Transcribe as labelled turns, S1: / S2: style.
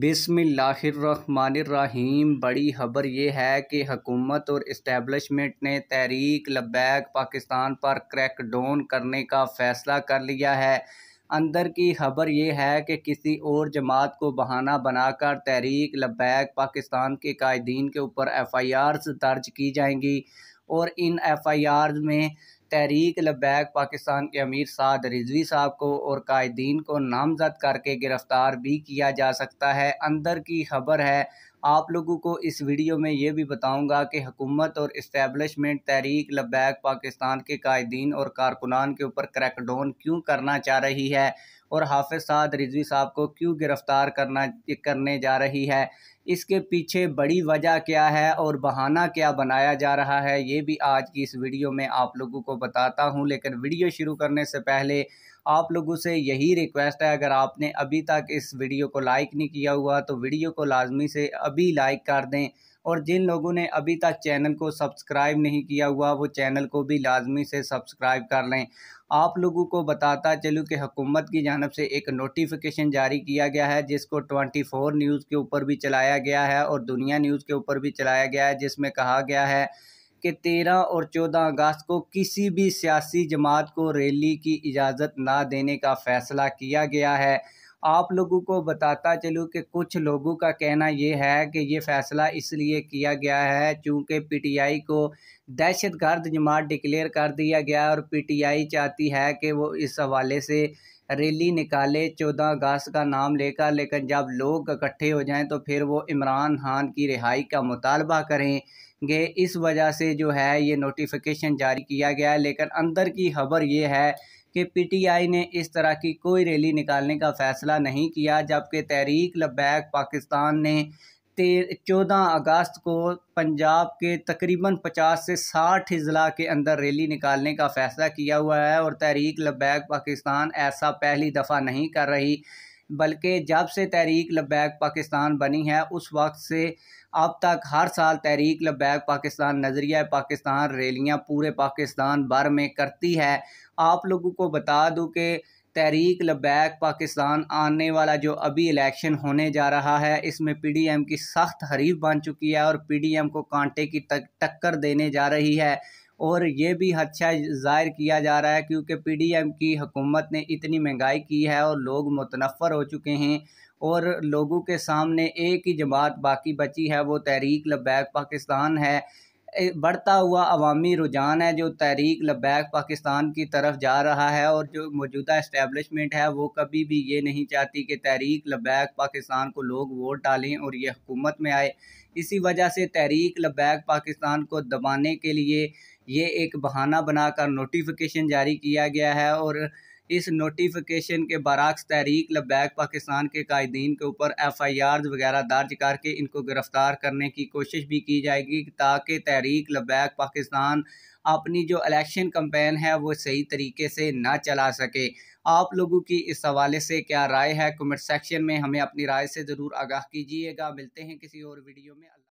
S1: बिसमीम बड़ी खबर यह है कि हकूमत और इस्टेबलिशमेंट ने तहरीक लबैक पाकिस्तान पर क्रैक डाउन करने का फ़ैसला कर लिया है अंदर की खबर यह है कि किसी और जमात को बहाना बनाकर तहरीक लबैक पाकिस्तान के कायदीन के ऊपर एफ़ आई आर दर्ज की जाएंगी और इन एफ़ आई आर में तहरीक लबैक पाकिस्तान के अमीर साद रिजवी साहब को और कायदीन को नामजद करके गिरफ़्तार भी किया जा सकता है अंदर की खबर है आप लोगों को इस वीडियो में ये भी बताऊंगा कि हुकूमत और इस्टेबलिशमेंट तहरीक लबैक पाकिस्तान के कायदीन और कारकुनान के ऊपर क्रैकडाउन क्यों करना चाह रही है और हाफिज साद रिजवी साहब को क्यों गिरफ़्तार करना करने जा रही है इसके पीछे बड़ी वजह क्या है और बहाना क्या बनाया जा रहा है ये भी आज की इस वीडियो में आप लोगों को बताता हूँ लेकिन वीडियो शुरू करने से पहले आप लोगों से यही रिक्वेस्ट है अगर आपने अभी तक इस वीडियो को लाइक नहीं किया हुआ तो वीडियो को लाजमी से अभी लाइक कर दें और जिन लोगों ने अभी तक चैनल को सब्सक्राइब नहीं किया हुआ वो चैनल को भी लाजमी से सब्सक्राइब कर लें आप लोगों को बताता चलूँ कि हुकूमत की जानब से एक नोटिफिकेशन जारी किया गया है जिसको 24 न्यूज़ के ऊपर भी चलाया गया है और दुनिया न्यूज़ के ऊपर भी चलाया गया है जिसमें कहा गया है कि तेरह और चौदह अगस्त को किसी भी सियासी जमात को रैली की इजाज़त ना देने का फ़ैसला किया गया है आप लोगों को बताता चलूँ कि कुछ लोगों का कहना ये है कि ये फ़ैसला इसलिए किया गया है चूँकि पीटीआई को दहशत गर्द जमात डिक्लेयर कर दिया गया और पीटीआई चाहती है कि वो इस हवाले से रैली निकाले चौदह अगस्त का नाम लेकर लेकिन जब लोग इकट्ठे हो जाएं तो फिर वो इमरान खान की रिहाई का मुतालबा करेंगे इस वजह से जो है ये नोटिफिकेशन जारी किया गया है लेकिन अंदर की खबर ये है कि पीटीआई ने इस तरह की कोई रैली निकालने का फैसला नहीं किया जबकि तहरीक लबैक पाकिस्तान ने चौदह अगस्त को पंजाब के तकरीबन पचास से साठ अजला के अंदर रैली निकालने का फ़ैसला किया हुआ है और तहरीक लबैक पाकिस्तान ऐसा पहली दफ़ा नहीं कर रही बल्कि जब से तहरीक लबैक पाकिस्तान बनी है उस वक्त से अब तक हर साल तहरीक लबैक पाकिस्तान नज़रिया पाकिस्तान रैलियाँ पूरे पाकिस्तान भर में करती है आप लोगों को बता दूँ कि तहरीक लबैक पाकिस्तान आने वाला जो अभी इलेक्शन होने जा रहा है इसमें पी डी एम की सख्त हरीफ बन चुकी है और पी डी एम को कांटे की टक्कर देने जा रही है और ये भी हदशा ज़ाहिर किया जा रहा है क्योंकि पी डी एम की हुकूमत ने इतनी महंगाई की है और लोग मुतनफ़र हो चुके हैं और लोगों के सामने एक ही जमात बाकी बची है वो तहरीक लबैक पाकिस्तान है बढ़ता हुआ अवामी रुझान है जो तहरीक लबैक पाकिस्तान की तरफ जा रहा है और जो मौजूदा इस्टेबलिशमेंट है वो कभी भी ये नहीं चाहती कि तहरीक लबैक पाकिस्तान को लोग वोट डालें और ये हुकूमत में आए इसी वजह से तहरीक लबैक पाकिस्तान को दबाने के लिए ये एक बहाना बनाकर नोटिफिकेशन जारी किया गया है और इस नोटिफिकेशन के बरक्स तहरीक लबैक पाकिस्तान के कायदीन के ऊपर एफ़ आई आर वगैरह दर्ज करके इनको गिरफ़्तार करने की कोशिश भी की जाएगी ताकि तहरीक लबैक पाकिस्तान अपनी जो इलेक्शन कम्पेन है वो सही तरीके से ना चला सके आप लोगों की इस हवाले से क्या राय है कमेंट सेक्शन में हमें अपनी राय से ज़रूर आगाह कीजिएगा मिलते हैं किसी और वीडियो में